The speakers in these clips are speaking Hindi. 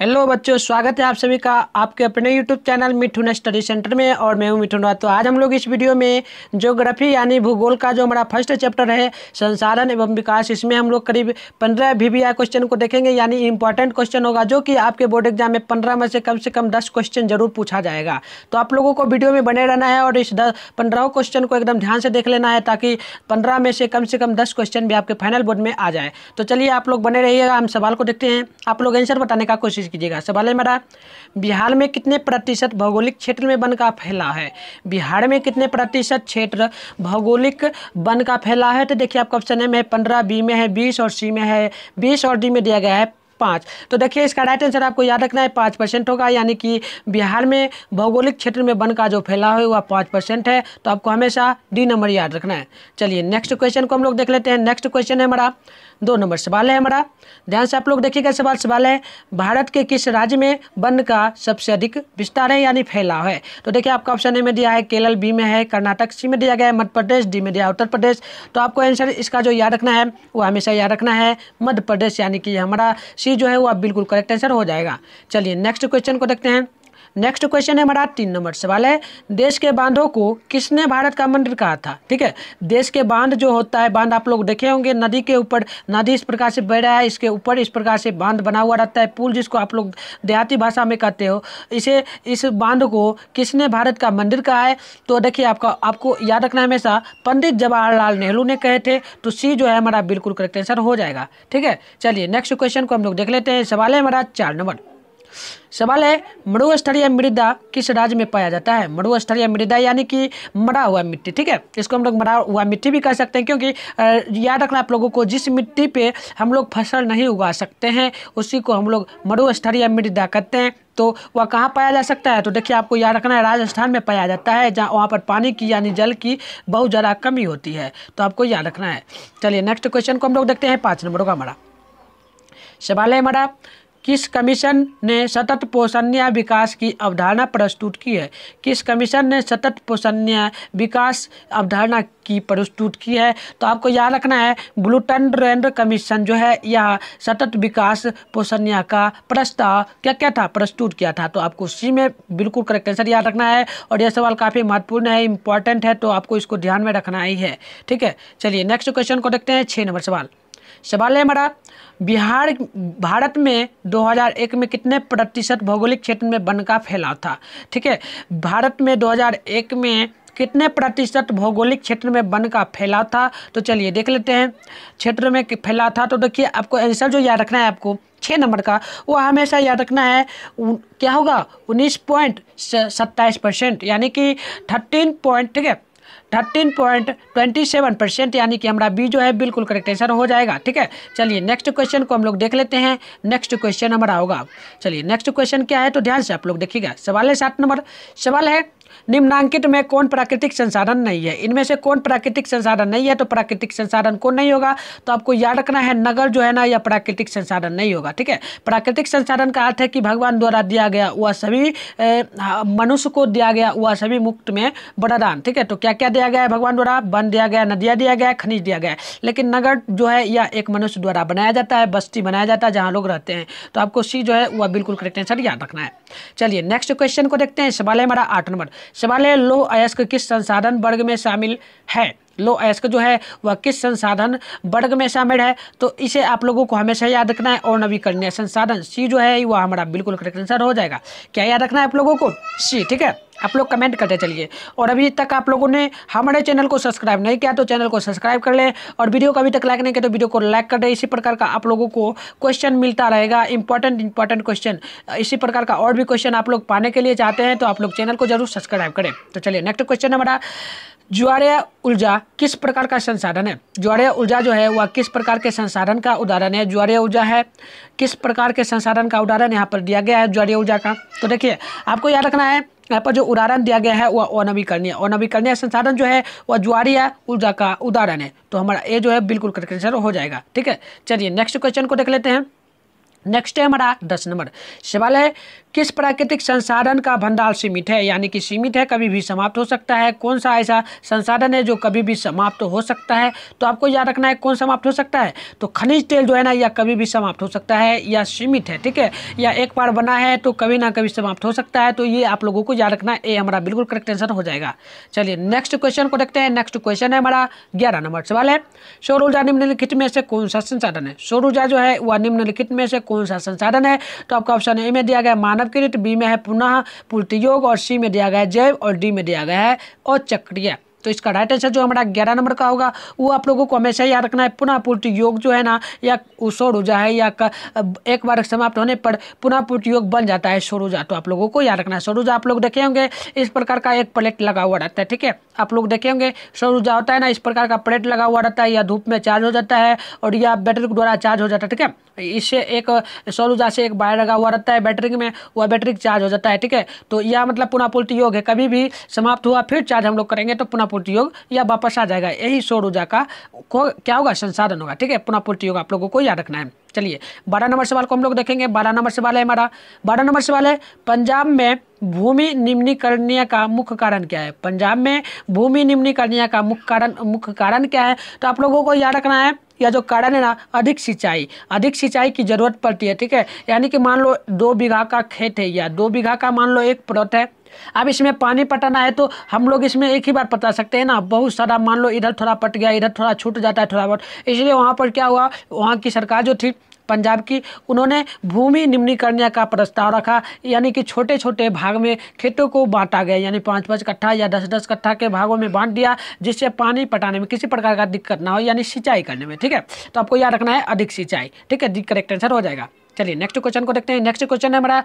हेलो बच्चों स्वागत है आप सभी का आपके अपने YouTube channel Mithun study centre में और मैं हूं मिठुन तो आज हम लोग इस वीडियो में ज्योग्राफी यानी भूगोल का जो हमारा फर्स्ट चैप्टर है संसाधन एवं विकास इसमें हम लोग करीब पंद्रह वीवीआई क्वेश्चन को देखेंगे यानी इंपॉर्टेंट क्वेश्चन होगा जो कि आपके बोर्ड एग्जाम में पंद्रह में से कम से कम दस क्वेश्चन जरूर पूछा जाएगा तो आप लोगों को वीडियो में बने रहना है और इस दस क्वेश्चन को एकदम ध्यान से देख लेना है ताकि पंद्रह में से कम से कम दस क्वेश्चन भी आपके फाइनल बोर्ड में आ जाए तो चलिए आप लोग बने रहिएगा हम सवाल को देखते हैं आप लोग आंसर बताने का कोशिश कोशिश कीजिएगा सवाल है मेरा बिहार में कितने प्रतिशत भौगोलिक क्षेत्र में वन का फैला है बिहार में कितने प्रतिशत क्षेत्र भौगोलिक वन का फैला है तो देखिए आपका ऑप्शन ए में पंद्रह बी में है बीस और सी में है बीस और डी में दिया गया है पाँच तो देखिए इसका राइट आंसर आपको याद रखना है पाँच परसेंट होगा यानी कि बिहार में भौगोलिक क्षेत्र में वन का जो फैला है वह पाँच परसेंट है तो आपको हमेशा डी नंबर याद रखना है चलिए नेक्स्ट क्वेश्चन को हम लोग देख लेते हैं नेक्स्ट क्वेश्चन है हमारा दो नंबर सवाल है हमारा ध्यान से आप लोग देखिएगा सवाल सवाल है भारत के किस राज्य में वन का सबसे अधिक विस्तार है यानी फैलाव है तो देखिए आपका ऑप्शन ए में दिया है केरल बी में है कर्नाटक सी में दिया गया है मध्य प्रदेश डी में दिया उत्तर प्रदेश तो आपको आंसर इसका जो याद रखना है वो हमेशा याद रखना है मध्य प्रदेश यानी कि हमारा सी जो है वो आप बिल्कुल करेक्ट आंसर हो जाएगा चलिए नेक्स्ट क्वेश्चन को देखते हैं नेक्स्ट क्वेश्चन है हमारा तीन नंबर सवाल है देश के बांधों को किसने भारत का मंदिर कहा था ठीक है देश के बांध जो होता है बांध आप लोग देखे होंगे नदी के ऊपर नदी इस प्रकार से बह रहा है इसके ऊपर इस प्रकार से बांध बना हुआ रहता है पुल जिसको आप लोग देहाती भाषा में कहते हो इसे इस बांध को किसने भारत का मंदिर कहा है तो देखिए आपका आपको याद रखना है हमेशा पंडित जवाहरलाल नेहरू ने कहे थे तो सी जो है हमारा बिल्कुल करेक्ट आंसर हो जाएगा ठीक है चलिए नेक्स्ट क्वेश्चन को हम लोग देख लेते हैं सवाल है हमारा चार नंबर सवाल है मरुस्थलीय मृदा किस राज्य में पाया जाता है मरुस्थलीय मृदा यानी कि मरा हुआ मिट्टी ठीक है इसको हम लोग मरा हुआ मिट्टी भी कह सकते हैं क्योंकि याद रखना आप लोगों को जिस मिट्टी पे हम लोग फसल नहीं उगा सकते हैं उसी को हम लोग मरुस्थलीय मृदा कहते हैं तो वह कहाँ पाया जा सकता है तो देखिए आपको याद रखना है राजस्थान में पाया जाता है जहाँ वहाँ पर पानी की यानी जल की बहुत ज़्यादा कमी होती है तो आपको याद रखना है चलिए नेक्स्ट क्वेश्चन को हम लोग देखते हैं पाँच नंबरों का मरा सवाल है मरा किस कमीशन ने सतत पोषण्य विकास की अवधारणा प्रस्तुत की है किस कमीशन ने सतत पोषण्य विकास अवधारणा की प्रस्तुत की है तो आपको याद रखना है ब्लूटन रेंड कमीशन जो है यह सतत विकास पोषणीय का प्रस्ताव क्या क्या था प्रस्तुत किया था तो आपको सी में बिल्कुल करेक्ट आंसर याद रखना है और यह सवाल काफ़ी महत्वपूर्ण है इंपॉर्टेंट है तो आपको इसको ध्यान में रखना ही है ठीक है चलिए नेक्स्ट क्वेश्चन को देखते हैं छः नंबर सवाल सवाल है हमारा बिहार भारत में 2001 में कितने प्रतिशत भौगोलिक क्षेत्र में वन का फैलाव था ठीक है भारत में 2001 में कितने प्रतिशत भौगोलिक क्षेत्र में वन का फैलाव था तो चलिए देख लेते हैं क्षेत्र में फैला था तो देखिए आपको आंसर जो याद रखना है आपको छः नंबर का वो हमेशा याद रखना है क्या होगा उन्नीस पॉइंट सत्ताईस परसेंट यानी कि थर्टीन पॉइंट ठीक है thirteen point twenty seven percent यानी कि हमारा बी जो है बिल्कुल करेक्ट आंसर हो जाएगा ठीक है चलिए नेक्स्ट क्वेश्चन को हम लोग देख लेते हैं नेक्स्ट क्वेश्चन हमारा होगा चलिए नेक्स्ट क्वेश्चन क्या है तो ध्यान से आप लोग देखिएगा सवाल है सात नंबर सवाल है निम्नांकित में कौन प्राकृतिक संसाधन नहीं है इनमें से कौन प्राकृतिक संसाधन नहीं है तो प्राकृतिक संसाधन कौन नहीं होगा तो आपको याद रखना है नगर जो है ना यह प्राकृतिक संसाधन नहीं होगा ठीक है प्राकृतिक संसाधन का अर्थ है कि भगवान द्वारा दिया गया वह सभी मनुष्य को दिया गया वह सभी मुक्त में बड़ादान ठीक है तो क्या क्या दिया गया है भगवान द्वारा वन दिया गया नदियाँ दिया गया खनिज दिया गया लेकिन नगर जो है यह एक मनुष्य द्वारा बनाया जाता है बस्ती बनाया जाता है जहाँ लोग रहते हैं तो आपको सी जो है वह बिल्कुल करेक्ट आंसर याद रखना है चलिए नेक्स्ट क्वेश्चन को देखते हैं सवाल है हमारा आठ नंबर सवाल है लो अयस्क किस संसाधन वर्ग में शामिल है लो अयस्क जो है वह किस संसाधन वर्ग में शामिल है तो इसे आप लोगों को हमेशा याद रखना है और नवीकरणीय संसाधन सी जो है वह हमारा बिल्कुल करेक्ट आंसर हो जाएगा क्या याद रखना है आप लोगों को सी ठीक है आप लोग कमेंट करते चलिए और अभी तक आप लोगों ने हमारे चैनल को सब्सक्राइब नहीं किया तो चैनल को सब्सक्राइब कर लें और वीडियो को अभी तक लाइक नहीं किया तो वीडियो को लाइक कर दें इसी प्रकार का आप लोगों को क्वेश्चन मिलता रहेगा इंपॉर्टेंट इंपॉर्टेंट क्वेश्चन इसी प्रकार का और भी क्वेश्चन आप लोग पाने के लिए चाहते हैं तो आप लोग चैनल को जरूर सब्सक्राइब करें तो चलिए नेक्स्ट क्वेश्चन हमारा ज्वार ऊर्जा किस प्रकार का संसाधन है ज्वार ऊर्जा जो है वह किस प्रकार के संसाधन का उदाहरण है ज्वार ऊर्जा है किस प्रकार के संसाधन का उदाहरण यहाँ पर दिया गया है ज्वार ऊर्जा का तो देखिए आपको याद रखना है यहाँ पर जो उदाहरण दिया गया है वह अनवीकरणीय अनवीकरणीय संसाधन जो है वह ज्वारी या ऊर्जा का उदाहरण है तो हमारा ए जो है बिल्कुल करेक्ट आंसर हो जाएगा ठीक है चलिए नेक्स्ट क्वेश्चन को देख लेते हैं नेक्स्ट है हमारा दस नंबर सवाल है किस प्राकृतिक संसाधन का भंडार सीमित है यानी कि सीमित है कभी भी समाप्त हो सकता है कौन सा ऐसा संसाधन है जो कभी भी समाप्त हो सकता है तो आपको याद रखना है कौन समाप्त हो सकता है तो खनिज तेल जो है ना यह कभी भी समाप्त हो सकता है या सीमित है ठीक है या एक बार बना है तो कभी ना कभी समाप्त हो सकता है तो ये आप लोगों को याद रखना ए हमारा बिल्कुल करेक्ट आंसर हो जाएगा चलिए नेक्स्ट क्वेश्चन को देखते हैं नेक्स्ट क्वेश्चन है हमारा ग्यारह नंबर सवाल है सौर ऊर्जा निम्नलिखित में से कौन सा संसाधन है सौर ऊर्जा जो है वह निम्नलिखित में से कौन सा संसाधन है तो आपका ऑप्शन ए में दिया गया मान मानव के लिए तो बी में है पुनः योग और सी में दिया गया है जैव और डी में दिया गया है और चक्रिया तो इसका राइट आंसर जो हमारा ग्यारह नंबर का होगा वो आप लोगों को हमेशा याद रखना है पुनः पूर्ति योग जो है ना या सौर ऊर्जा है या एक बार समाप्त होने पर पुनः पूर्ति योग बन जाता है सौर ऊर्जा तो आप लोगों को याद रखना है सौर ऊर्जा आप लोग देखे होंगे इस प्रकार का एक प्लेट लगा हुआ रहता है ठीक है आप लोग देखे होंगे सौर ऊर्जा होता है ना इस प्रकार का प्लेट लगा हुआ रहता है या धूप में चार्ज हो जाता है और या बैटरी के द्वारा चार्ज हो जाता है ठीक है इससे एक सौर ऊर्जा से एक वायर लगा हुआ रहता है बैटरी में वह बैटरी चार्ज हो जाता है ठीक है तो यह मतलब पुनःपूर्ति योग है कभी भी समाप्त हुआ फिर चार्ज हम लोग करेंगे तो पुनःपूर्ति योग या वापस आ जाएगा यही सौर ऊर्जा का को क्या होगा संसाधन होगा ठीक है पुनःपूर्ति योग आप लोगों को याद रखना है चलिए बारह नंबर सवाल को हम लोग देखेंगे बारह नंबर सवाल है हमारा बारह नंबर सवाल है पंजाब में भूमि निम्नीकरणीय का मुख्य कारण क्या है पंजाब में भूमि निम्नीकरणीय का मुख्य कारण मुख्य कारण क्या है तो आप लोगों को याद रखना है या जो कारण है ना अधिक सिंचाई अधिक सिंचाई की ज़रूरत पड़ती है ठीक है यानी कि मान लो दो बीघा का खेत है या दो बीघा का मान लो एक प्लॉट है अब इसमें पानी पटाना है तो हम लोग इसमें एक ही बार पटा सकते हैं ना बहुत सारा मान लो इधर थोड़ा पट गया इधर थोड़ा छूट जाता है थोड़ा बहुत इसलिए वहाँ पर क्या हुआ वहाँ की सरकार जो थी पंजाब की उन्होंने भूमि निम्नीकरण का प्रस्ताव रखा यानी कि छोटे छोटे भाग में खेतों को बांटा गया यानी पाँच पाँच कट्ठा या दस दस कट्ठा के भागों में बांट दिया जिससे पानी पटाने में किसी प्रकार का दिक्कत ना हो यानी सिंचाई करने में ठीक है तो आपको याद रखना है अधिक सिंचाई ठीक है करेक्ट आंसर हो जाएगा चलिए नेक्स्ट क्वेश्चन को देखते हैं नेक्स्ट क्वेश्चन है हमारा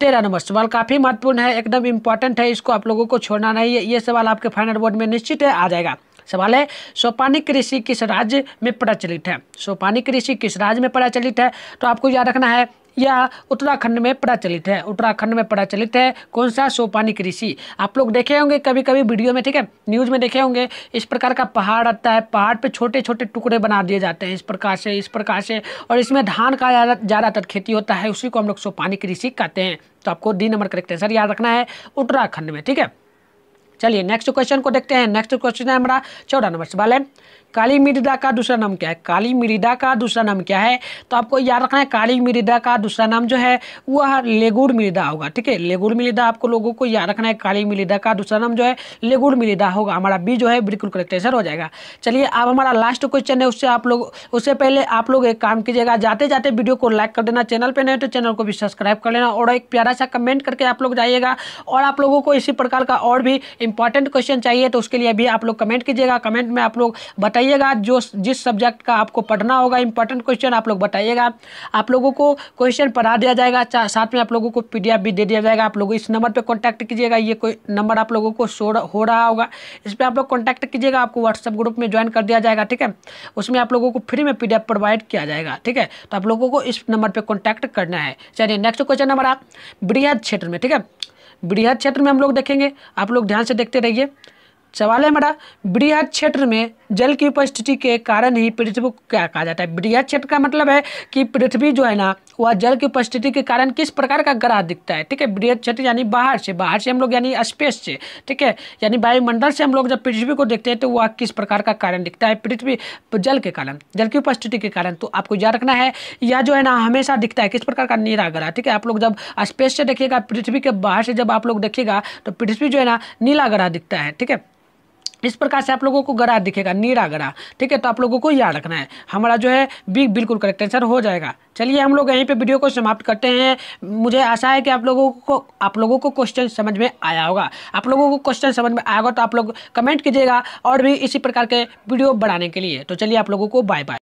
तेरह नंबर सवाल काफ़ी महत्वपूर्ण है एकदम इंपॉर्टेंट है इसको आप लोगों को छोड़ना नहीं है ये सवाल आपके फाइनल बोर्ड में निश्चित है आ जाएगा सवाल है सोपानी कृषि किस राज्य में प्रचलित है सोपानी कृषि किस राज्य में प्रचलित है तो आपको याद रखना है यह उत्तराखंड में प्रचलित है उत्तराखंड में प्रचलित है कौन सा सोपानी कृषि आप लोग देखे होंगे कभी कभी वीडियो में ठीक है न्यूज़ में देखे होंगे इस प्रकार का पहाड़ आता है पहाड़ पे छोटे छोटे टुकड़े बना दिए जाते हैं इस प्रकार से इस प्रकार से और इसमें धान का ज़्यादातर खेती होता है उसी को हम लोग सोपानी कृषि कहते हैं तो आपको डी नंबर करेक्ट आंसर याद रखना है उत्तराखंड में ठीक है चलिए नेक्स्ट क्वेश्चन को देखते हैं नेक्स्ट क्वेश्चन है हमारा चौदह नंबर सवाल है काली मृदा का दूसरा नाम क्या है काली मृदा का दूसरा नाम क्या है तो आपको याद रखना है काली मृदा का दूसरा नाम जो है वह लेगुड़ मृदा होगा ठीक है लेगुड़ मृदा आपको लोगों को याद रखना है काली मृदा का दूसरा नाम जो है लेगुड़ मृदा होगा हमारा बी जो है बिल्कुल करेक्ट आंसर हो जाएगा चलिए अब हमारा लास्ट क्वेश्चन है उससे आप लोग उससे पहले आप लोग एक काम कीजिएगा जाते जाते वीडियो को लाइक कर देना चैनल पर नहीं तो चैनल को भी सब्सक्राइब कर लेना और एक प्यारा सा कमेंट करके आप लोग जाइएगा और आप लोगों को इसी प्रकार का और भी इंपॉर्टेंट क्वेश्चन चाहिए तो उसके लिए भी आप लोग कमेंट कीजिएगा कमेंट में आप लोग बताइए बताइएगा जो जिस सब्जेक्ट का आपको पढ़ना होगा इंपॉर्टेंट क्वेश्चन आप लोग बताइएगा आप लोगों को क्वेश्चन पढ़ा दिया जाएगा साथ में आप लोगों को पी भी दे दिया जाएगा आप लोग इस नंबर पर कॉन्टैक्ट कीजिएगा ये कोई नंबर आप लोगों को हो रहा होगा इस पर आप लोग कॉन्टैक्ट कीजिएगा आपको व्हाट्सअप ग्रुप में ज्वाइन कर दिया जाएगा ठीक है उसमें आप लोगों को फ्री में पी प्रोवाइड किया जाएगा ठीक है तो आप लोगों को इस नंबर पर कॉन्टैक्ट करना है चलिए नेक्स्ट क्वेश्चन नंबर आप बृहद क्षेत्र में ठीक है बृहद क्षेत्र में हम लोग देखेंगे आप लोग ध्यान से देखते रहिए सवाल है मेरा बृहद क्षेत्र में जल की उपस्थिति के कारण ही पृथ्वी को क्या कहा जाता है बृहद क्षेत्र का मतलब है कि पृथ्वी जो है ना वह जल की उपस्थिति के कारण किस प्रकार का ग्रह दिखता है ठीक है बृहद क्षेत्र यानी बाहर से बाहर से हम लोग यानी स्पेस से ठीक है यानी वायुमंडल से हम लोग जब पृथ्वी को देखते हैं तो वह किस प्रकार का कारण दिखता है पृथ्वी जल के कारण जल की उपस्थिति के कारण तो आपको याद रखना है यह जो है ना हमेशा दिखता है किस प्रकार का नीला ग्रह ठीक है आप लोग जब स्पेस से देखिएगा पृथ्वी के बाहर से जब आप लोग देखिएगा तो पृथ्वी जो है ना नीला ग्रह दिखता है ठीक है इस प्रकार से आप लोगों को गरा दिखेगा नीरा गरा ठीक है तो आप लोगों को याद रखना है हमारा जो है बी बिल्कुल करेक्ट आंसर हो जाएगा चलिए हम लोग यहीं पे वीडियो को समाप्त करते हैं मुझे आशा है कि आप लोगों को आप लोगों को क्वेश्चन समझ में आया होगा आप लोगों को क्वेश्चन समझ में आएगा तो आप लोग कमेंट कीजिएगा और भी इसी प्रकार के वीडियो बढ़ाने के लिए तो चलिए आप लोगों को बाय बाय